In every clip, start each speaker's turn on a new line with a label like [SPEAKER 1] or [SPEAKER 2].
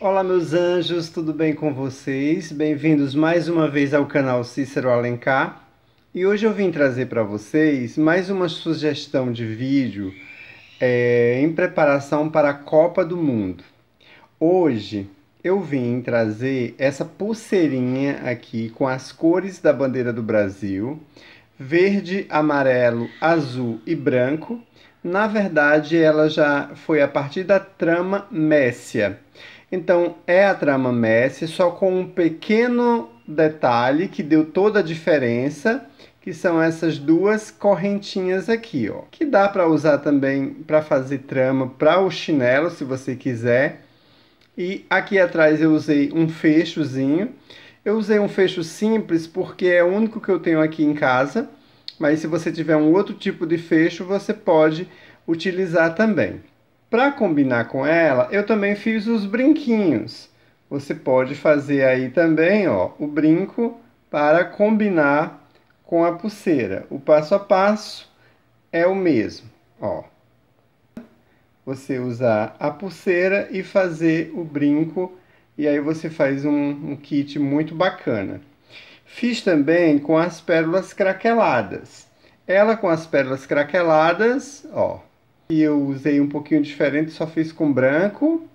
[SPEAKER 1] Olá, meus anjos, tudo bem com vocês? Bem-vindos mais uma vez ao canal Cícero Alencar. E hoje eu vim trazer para vocês mais uma sugestão de vídeo é, em preparação para a Copa do Mundo. Hoje eu vim trazer essa pulseirinha aqui com as cores da bandeira do Brasil, verde, amarelo, azul e branco, na verdade, ela já foi a partir da trama Messia. Então, é a trama Messi, só com um pequeno detalhe que deu toda a diferença, que são essas duas correntinhas aqui, ó. Que dá para usar também para fazer trama para o chinelo, se você quiser. E aqui atrás eu usei um fechozinho. Eu usei um fecho simples porque é o único que eu tenho aqui em casa mas se você tiver um outro tipo de fecho, você pode utilizar também. Para combinar com ela, eu também fiz os brinquinhos. Você pode fazer aí também, ó, o brinco para combinar com a pulseira. O passo a passo é o mesmo, ó. Você usar a pulseira e fazer o brinco e aí você faz um, um kit muito bacana. Fiz também com as pérolas craqueladas. Ela com as pérolas craqueladas, ó. E eu usei um pouquinho diferente, só fiz com branco.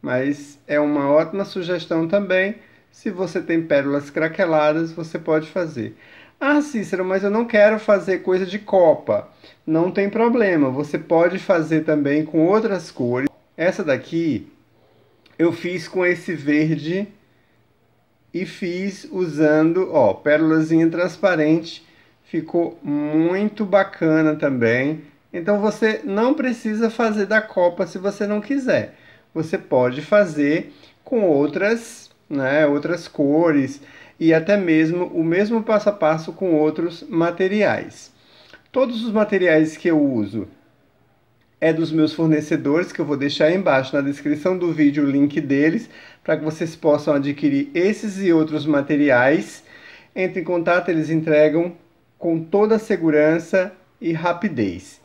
[SPEAKER 1] Mas é uma ótima sugestão também. Se você tem pérolas craqueladas, você pode fazer. Ah, Cícero, mas eu não quero fazer coisa de copa. Não tem problema, você pode fazer também com outras cores. Essa daqui eu fiz com esse verde e fiz usando, ó, pérolazinha transparente. Ficou muito bacana também. Então você não precisa fazer da copa se você não quiser. Você pode fazer com outras, né, outras cores e até mesmo o mesmo passo a passo com outros materiais. Todos os materiais que eu uso é dos meus fornecedores, que eu vou deixar embaixo na descrição do vídeo o link deles para que vocês possam adquirir esses e outros materiais. Entre em contato, eles entregam com toda a segurança e rapidez.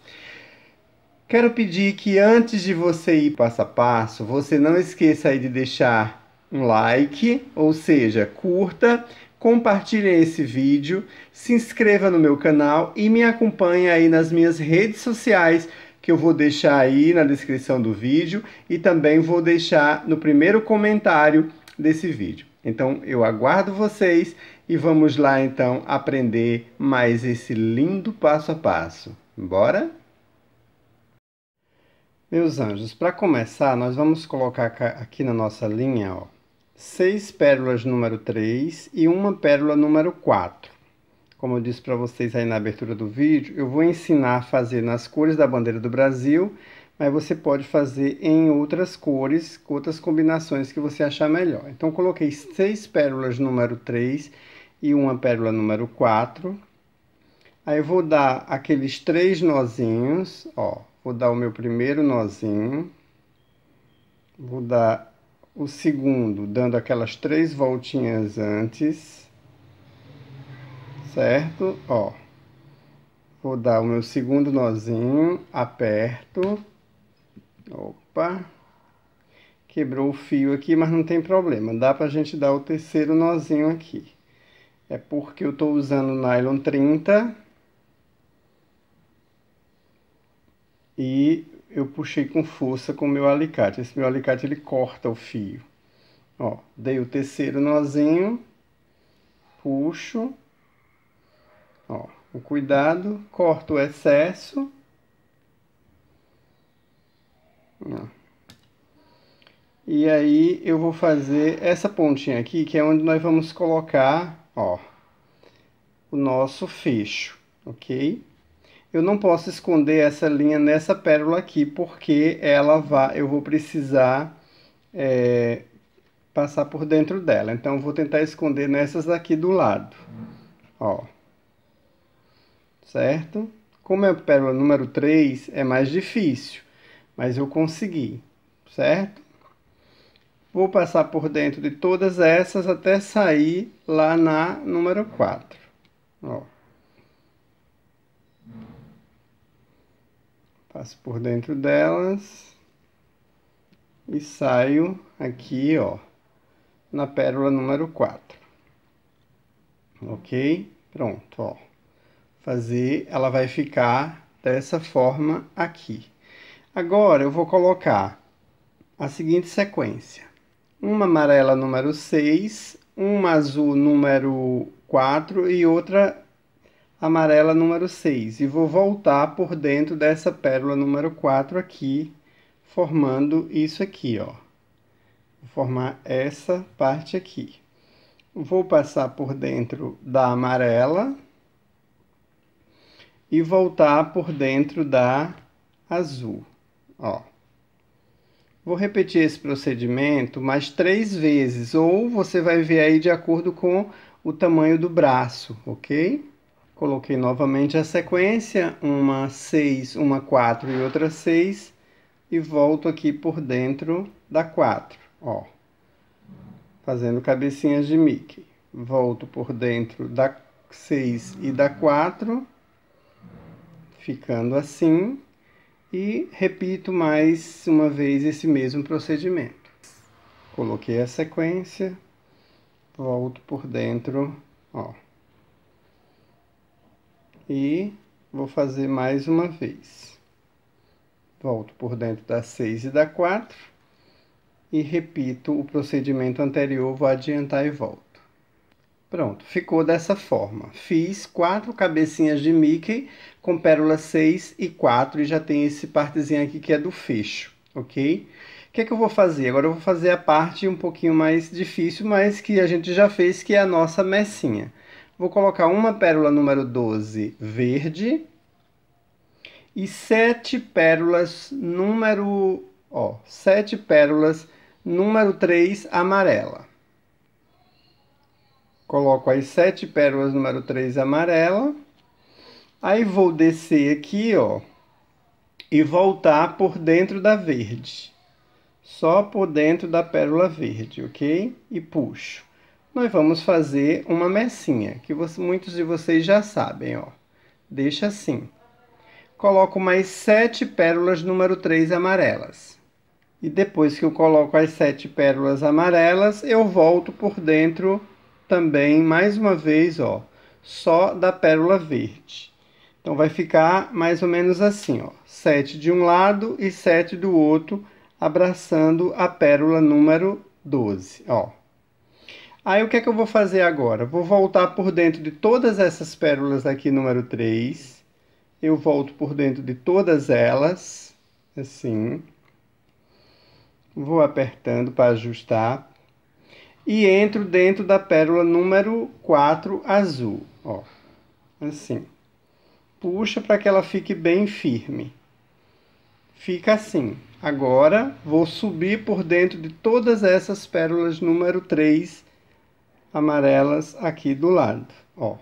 [SPEAKER 1] Quero pedir que antes de você ir passo a passo, você não esqueça de deixar um like, ou seja, curta, compartilhe esse vídeo, se inscreva no meu canal e me acompanhe aí nas minhas redes sociais que eu vou deixar aí na descrição do vídeo e também vou deixar no primeiro comentário desse vídeo. Então eu aguardo vocês e vamos lá então aprender mais esse lindo passo a passo. Bora? Meus anjos, para começar, nós vamos colocar aqui na nossa linha, ó, seis pérolas número 3 e uma pérola número 4. Como eu disse para vocês aí na abertura do vídeo, eu vou ensinar a fazer nas cores da bandeira do Brasil, mas você pode fazer em outras cores, outras combinações que você achar melhor. Então, coloquei seis pérolas número 3 e uma pérola número 4. Aí, eu vou dar aqueles três nozinhos, ó. Vou dar o meu primeiro nozinho. Vou dar o segundo, dando aquelas três voltinhas antes certo? Ó, vou dar o meu segundo nozinho, aperto, opa, quebrou o fio aqui, mas não tem problema, dá pra gente dar o terceiro nozinho aqui. É porque eu tô usando nylon 30 e eu puxei com força com o meu alicate. Esse meu alicate, ele corta o fio. Ó, dei o terceiro nozinho, puxo, Ó, o cuidado corta o excesso. Ó. E aí eu vou fazer essa pontinha aqui, que é onde nós vamos colocar, ó, o nosso fecho, ok? Eu não posso esconder essa linha nessa pérola aqui, porque ela vai, eu vou precisar é, passar por dentro dela. Então, eu vou tentar esconder nessas daqui do lado, ó certo? Como é a pérola número 3, é mais difícil, mas eu consegui, certo? Vou passar por dentro de todas essas até sair lá na número 4. Ó. Passo por dentro delas e saio aqui, ó, na pérola número 4. Ok? Pronto, ó fazer, ela vai ficar dessa forma aqui. Agora eu vou colocar a seguinte sequência. Uma amarela número 6, uma azul número 4 e outra amarela número 6. E vou voltar por dentro dessa pérola número 4 aqui, formando isso aqui, ó. Vou formar essa parte aqui. Vou passar por dentro da amarela, e voltar por dentro da azul. Ó. Vou repetir esse procedimento mais três vezes, ou você vai ver aí de acordo com o tamanho do braço, ok? Coloquei novamente a sequência, uma 6, uma 4 e outra 6, e volto aqui por dentro da 4, ó. Fazendo cabecinhas de Mickey. Volto por dentro da 6 e da 4 ficando assim e repito mais uma vez esse mesmo procedimento. Coloquei a sequência, volto por dentro, ó. E vou fazer mais uma vez. Volto por dentro da 6 e da 4 e repito o procedimento anterior, vou adiantar e volto. Pronto, ficou dessa forma. Fiz quatro cabecinhas de Mickey com pérola 6 e 4 e já tem esse partezinho aqui que é do fecho, ok? O que é que eu vou fazer? Agora eu vou fazer a parte um pouquinho mais difícil, mas que a gente já fez, que é a nossa messinha. Vou colocar uma pérola número 12 verde e sete pérolas número... ó, sete pérolas número 3 amarela. Coloco as sete pérolas número 3 amarela. Aí vou descer aqui, ó, e voltar por dentro da verde. Só por dentro da pérola verde, ok? E puxo. Nós vamos fazer uma messinha, que você, muitos de vocês já sabem, ó. Deixa assim. Coloco mais sete pérolas número 3 amarelas. E depois que eu coloco as sete pérolas amarelas, eu volto por dentro também, mais uma vez, ó, só da pérola verde. Então, vai ficar mais ou menos assim, ó, 7 de um lado e 7 do outro, abraçando a pérola número 12, ó. Aí, o que é que eu vou fazer agora? Vou voltar por dentro de todas essas pérolas aqui, número 3. Eu volto por dentro de todas elas, assim. Vou apertando para ajustar e entro dentro da pérola número 4 azul, ó. Assim. Puxa para que ela fique bem firme. Fica assim. Agora vou subir por dentro de todas essas pérolas número 3 amarelas aqui do lado, ó.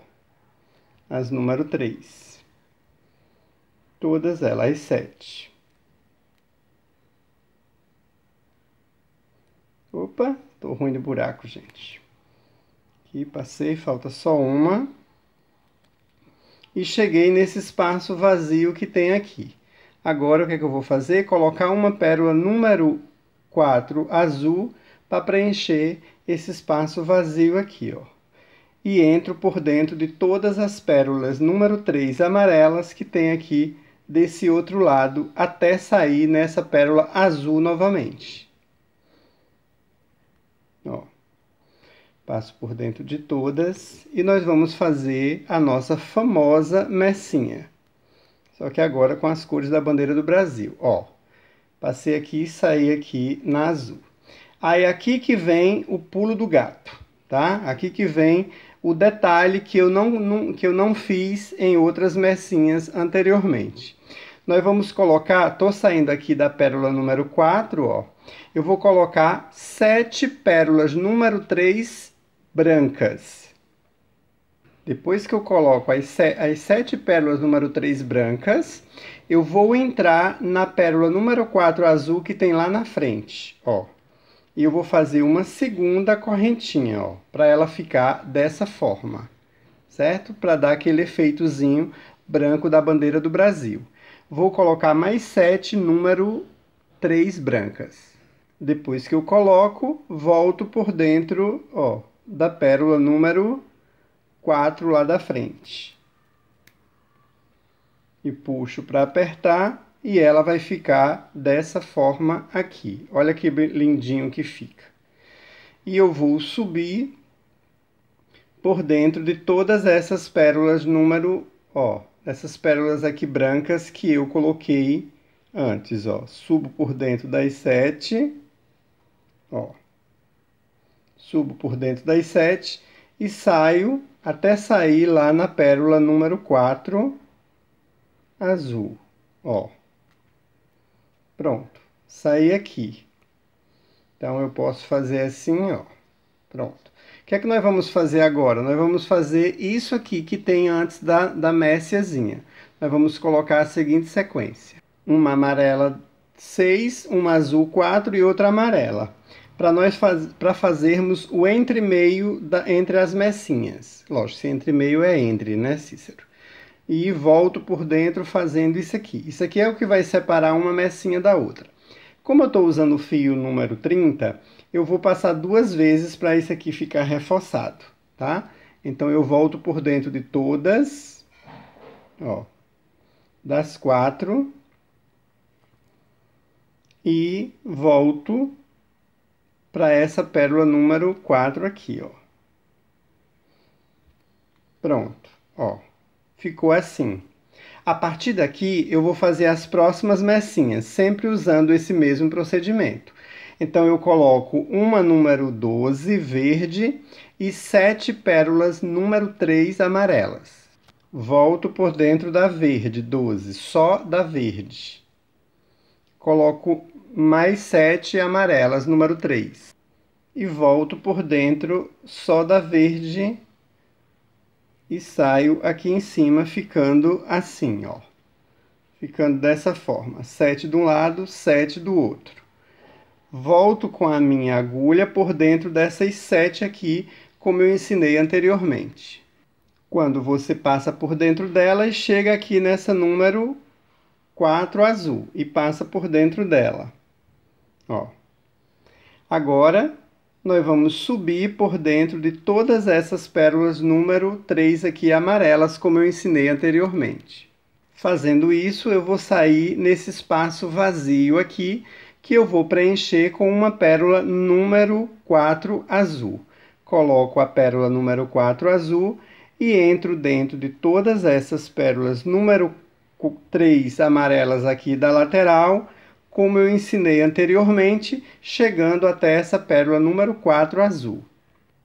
[SPEAKER 1] As número 3. Todas elas, as 7. Opa, Tô ruim de buraco, gente. Aqui passei, falta só uma. E cheguei nesse espaço vazio que tem aqui. Agora o que, é que eu vou fazer? Colocar uma pérola número 4 azul para preencher esse espaço vazio aqui, ó. E entro por dentro de todas as pérolas número 3 amarelas que tem aqui desse outro lado até sair nessa pérola azul novamente. Passo por dentro de todas e nós vamos fazer a nossa famosa messinha. Só que agora com as cores da bandeira do Brasil. Ó, passei aqui e saí aqui na azul. Aí aqui que vem o pulo do gato, tá? Aqui que vem o detalhe que eu não, não que eu não fiz em outras messinhas anteriormente. Nós vamos colocar, tô saindo aqui da pérola número 4, ó. Eu vou colocar sete pérolas número 3 brancas. Depois que eu coloco as, se as sete pérolas número 3 brancas, eu vou entrar na pérola número 4 azul que tem lá na frente, ó. E eu vou fazer uma segunda correntinha, ó, para ela ficar dessa forma, certo? Para dar aquele efeitozinho branco da bandeira do Brasil. Vou colocar mais sete número 3 brancas. Depois que eu coloco, volto por dentro, ó, da pérola número 4 lá da frente. E puxo para apertar e ela vai ficar dessa forma aqui. Olha que lindinho que fica. E eu vou subir por dentro de todas essas pérolas número, ó, essas pérolas aqui brancas que eu coloquei antes, ó. Subo por dentro das sete, ó subo por dentro das sete e saio até sair lá na pérola número 4 azul. Ó. Pronto. Saí aqui. Então eu posso fazer assim, ó. Pronto. O que é que nós vamos fazer agora? Nós vamos fazer isso aqui que tem antes da, da méciazinha. Nós vamos colocar a seguinte sequência. Uma amarela 6, uma azul 4 e outra amarela para nós faz, para fazermos o entre meio da, entre as messinhas. Lógico, se entre meio é entre, né, Cícero? E volto por dentro fazendo isso aqui. Isso aqui é o que vai separar uma messinha da outra. Como eu estou usando o fio número 30, eu vou passar duas vezes para isso aqui ficar reforçado, tá? Então eu volto por dentro de todas, ó, das quatro e volto para essa pérola número 4 aqui, ó. Pronto, ó. Ficou assim. A partir daqui, eu vou fazer as próximas mesinhas sempre usando esse mesmo procedimento. Então, eu coloco uma número 12 verde e sete pérolas número 3 amarelas. Volto por dentro da verde, 12, só da verde. Coloco mais sete amarelas, número 3. E volto por dentro só da verde e saio aqui em cima ficando assim, ó. Ficando dessa forma, sete de um lado, sete do outro. Volto com a minha agulha por dentro dessas sete aqui, como eu ensinei anteriormente. Quando você passa por dentro delas, chega aqui nessa número 4 azul e passa por dentro dela. Ó. Agora, nós vamos subir por dentro de todas essas pérolas número 3 aqui amarelas, como eu ensinei anteriormente. Fazendo isso, eu vou sair nesse espaço vazio aqui, que eu vou preencher com uma pérola número 4 azul. Coloco a pérola número 4 azul e entro dentro de todas essas pérolas número 3 amarelas aqui da lateral como eu ensinei anteriormente, chegando até essa pérola número 4 azul.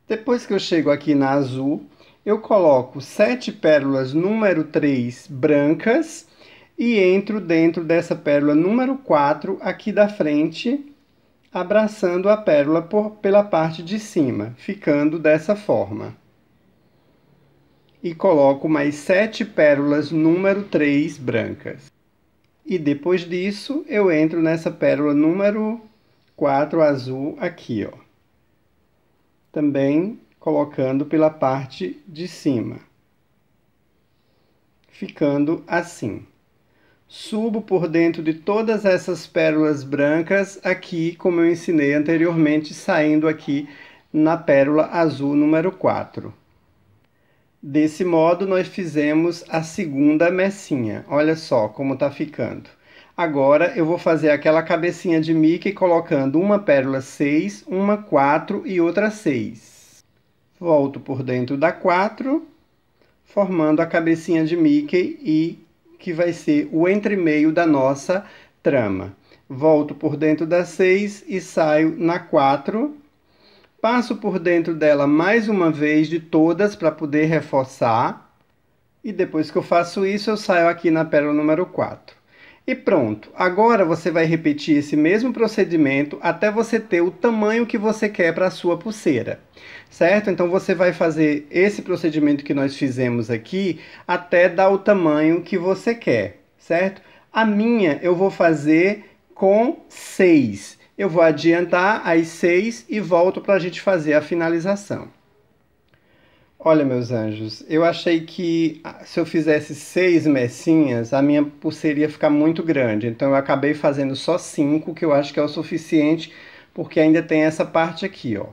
[SPEAKER 1] Depois que eu chego aqui na azul, eu coloco sete pérolas número 3 brancas e entro dentro dessa pérola número 4 aqui da frente, abraçando a pérola por, pela parte de cima, ficando dessa forma. E coloco mais sete pérolas número 3 brancas. E depois disso, eu entro nessa pérola número 4 azul aqui, ó. Também colocando pela parte de cima. Ficando assim. Subo por dentro de todas essas pérolas brancas aqui, como eu ensinei anteriormente, saindo aqui na pérola azul número 4. Desse modo, nós fizemos a segunda messinha. Olha só como está ficando. Agora, eu vou fazer aquela cabecinha de Mickey colocando uma pérola 6, uma 4 e outra 6. Volto por dentro da 4, formando a cabecinha de Mickey e que vai ser o entremeio da nossa trama. Volto por dentro da 6 e saio na 4, passo por dentro dela mais uma vez de todas para poder reforçar. E depois que eu faço isso, eu saio aqui na pérola número 4. E pronto, agora você vai repetir esse mesmo procedimento até você ter o tamanho que você quer para a sua pulseira, certo? Então você vai fazer esse procedimento que nós fizemos aqui até dar o tamanho que você quer, certo? A minha eu vou fazer com 6. Eu vou adiantar as seis e volto para a gente fazer a finalização. Olha, meus anjos, eu achei que ah, se eu fizesse seis messinhas, a minha pulseirinha ia ficar muito grande. Então eu acabei fazendo só cinco, que eu acho que é o suficiente, porque ainda tem essa parte aqui, ó.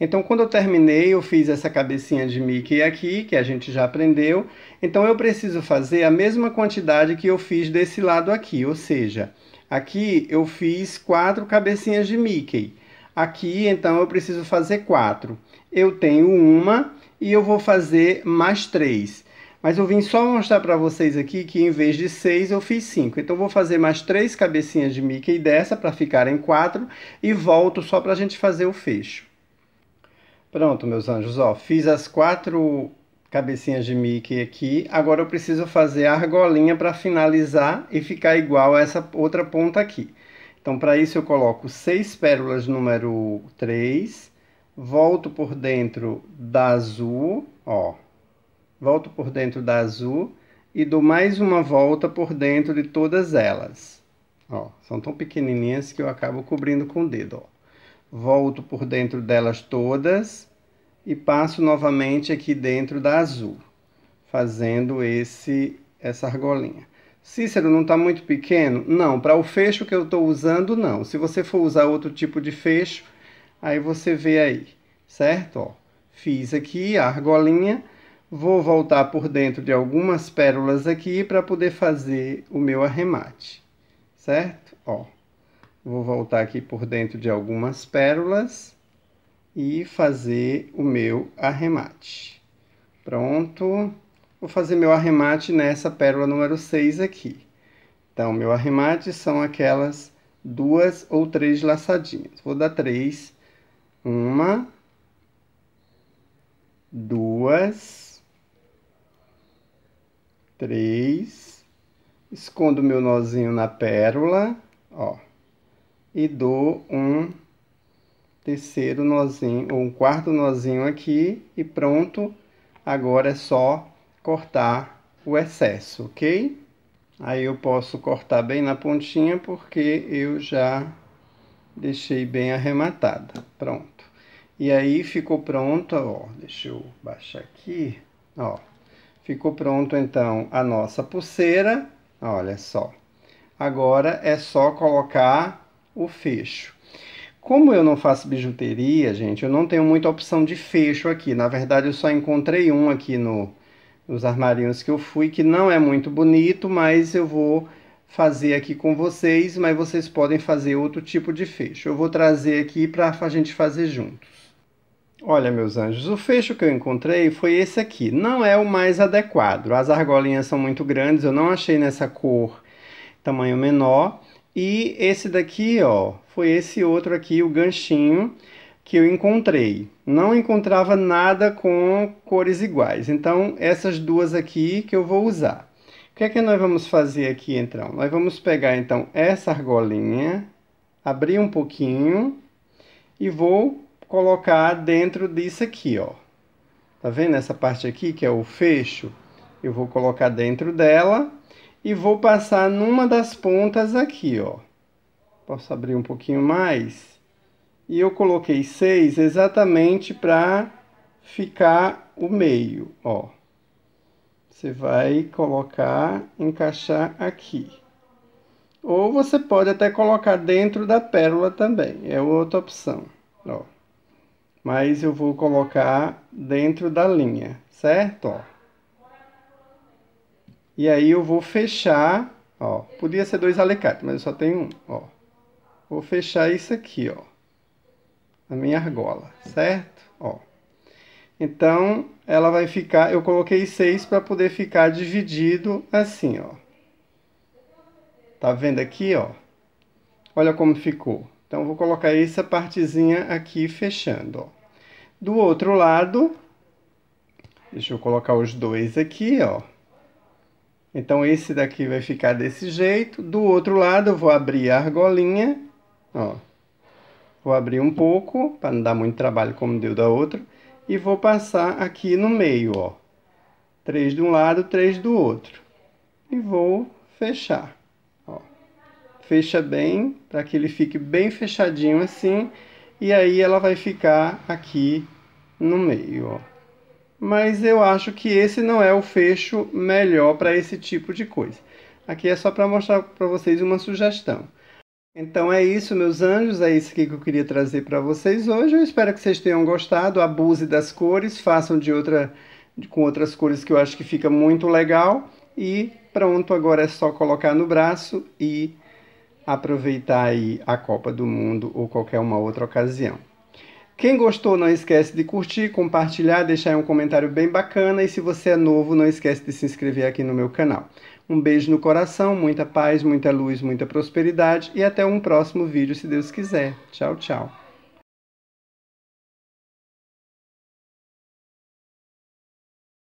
[SPEAKER 1] Então, quando eu terminei, eu fiz essa cabecinha de Mickey aqui, que a gente já aprendeu. Então, eu preciso fazer a mesma quantidade que eu fiz desse lado aqui, ou seja, Aqui eu fiz quatro cabecinhas de Mickey. Aqui, então, eu preciso fazer quatro. Eu tenho uma e eu vou fazer mais três. Mas eu vim só mostrar para vocês aqui que em vez de seis eu fiz cinco. Então, vou fazer mais três cabecinhas de Mickey dessa para ficarem quatro e volto só para a gente fazer o fecho. Pronto, meus anjos, ó, fiz as quatro cabecinhas de Mickey aqui. Agora eu preciso fazer a argolinha para finalizar e ficar igual a essa outra ponta aqui. Então, para isso eu coloco seis pérolas número 3, volto por dentro da azul, ó. Volto por dentro da azul e dou mais uma volta por dentro de todas elas. Ó, são tão pequenininhas que eu acabo cobrindo com o dedo, ó. Volto por dentro delas todas e passo novamente aqui dentro da azul, fazendo esse essa argolinha. Cícero não está muito pequeno? Não, para o fecho que eu estou usando, não. Se você for usar outro tipo de fecho, aí você vê aí, certo? Ó, fiz aqui a argolinha, vou voltar por dentro de algumas pérolas aqui para poder fazer o meu arremate, certo? Ó, vou voltar aqui por dentro de algumas pérolas e fazer o meu arremate. Pronto. Vou fazer meu arremate nessa pérola número 6 aqui. Então, meu arremate são aquelas duas ou três laçadinhas. Vou dar três. Uma, duas, três. Escondo meu nozinho na pérola, ó. E dou um terceiro nozinho, ou um quarto nozinho aqui e pronto. Agora é só cortar o excesso, ok? Aí eu posso cortar bem na pontinha porque eu já deixei bem arrematada. Pronto. E aí ficou pronto, ó, deixa eu baixar aqui, ó. Ficou pronto então a nossa pulseira, olha só. Agora é só colocar o fecho. Como eu não faço bijuteria, gente, eu não tenho muita opção de fecho aqui. Na verdade, eu só encontrei um aqui no, nos armarinhos que eu fui, que não é muito bonito, mas eu vou fazer aqui com vocês, mas vocês podem fazer outro tipo de fecho. Eu vou trazer aqui para a gente fazer juntos. Olha, meus anjos, o fecho que eu encontrei foi esse aqui. Não é o mais adequado. As argolinhas são muito grandes, eu não achei nessa cor tamanho menor. E esse daqui, ó, foi esse outro aqui, o ganchinho, que eu encontrei. Não encontrava nada com cores iguais. Então, essas duas aqui que eu vou usar. O que é que nós vamos fazer aqui, então? Nós vamos pegar, então, essa argolinha, abrir um pouquinho e vou colocar dentro disso aqui, ó. Tá vendo essa parte aqui, que é o fecho? Eu vou colocar dentro dela e vou passar numa das pontas aqui, ó. Posso abrir um pouquinho mais? E eu coloquei 6 exatamente para ficar o meio, ó. Você vai colocar, encaixar aqui. Ou você pode até colocar dentro da pérola também, é outra opção, ó. Mas eu vou colocar dentro da linha, certo? Ó. E aí eu vou fechar, ó, podia ser dois alicates, mas eu só tenho um, ó. Vou fechar isso aqui, ó, a minha argola, certo? Ó. Então, ela vai ficar, eu coloquei seis para poder ficar dividido assim, ó. Tá vendo aqui, ó? Olha como ficou. Então, vou colocar essa partezinha aqui fechando, ó. Do outro lado, deixa eu colocar os dois aqui, ó. Então esse daqui vai ficar desse jeito. Do outro lado eu vou abrir a argolinha, ó. Vou abrir um pouco, para não dar muito trabalho como deu da outra. E vou passar aqui no meio, ó. Três de um lado, três do outro. E vou fechar, ó. Fecha bem, para que ele fique bem fechadinho assim. E aí ela vai ficar aqui no meio, ó mas eu acho que esse não é o fecho melhor para esse tipo de coisa. Aqui é só para mostrar para vocês uma sugestão. Então é isso, meus anjos, é isso que eu queria trazer para vocês hoje. Eu espero que vocês tenham gostado, abuse das cores, façam de outra com outras cores que eu acho que fica muito legal e pronto, agora é só colocar no braço e aproveitar aí a Copa do Mundo ou qualquer uma outra ocasião. Quem gostou, não esquece de curtir, compartilhar, deixar um comentário bem bacana e se você é novo, não esquece de se inscrever aqui no meu canal. Um beijo no coração, muita paz, muita luz, muita prosperidade e até um próximo vídeo, se Deus quiser. Tchau, tchau.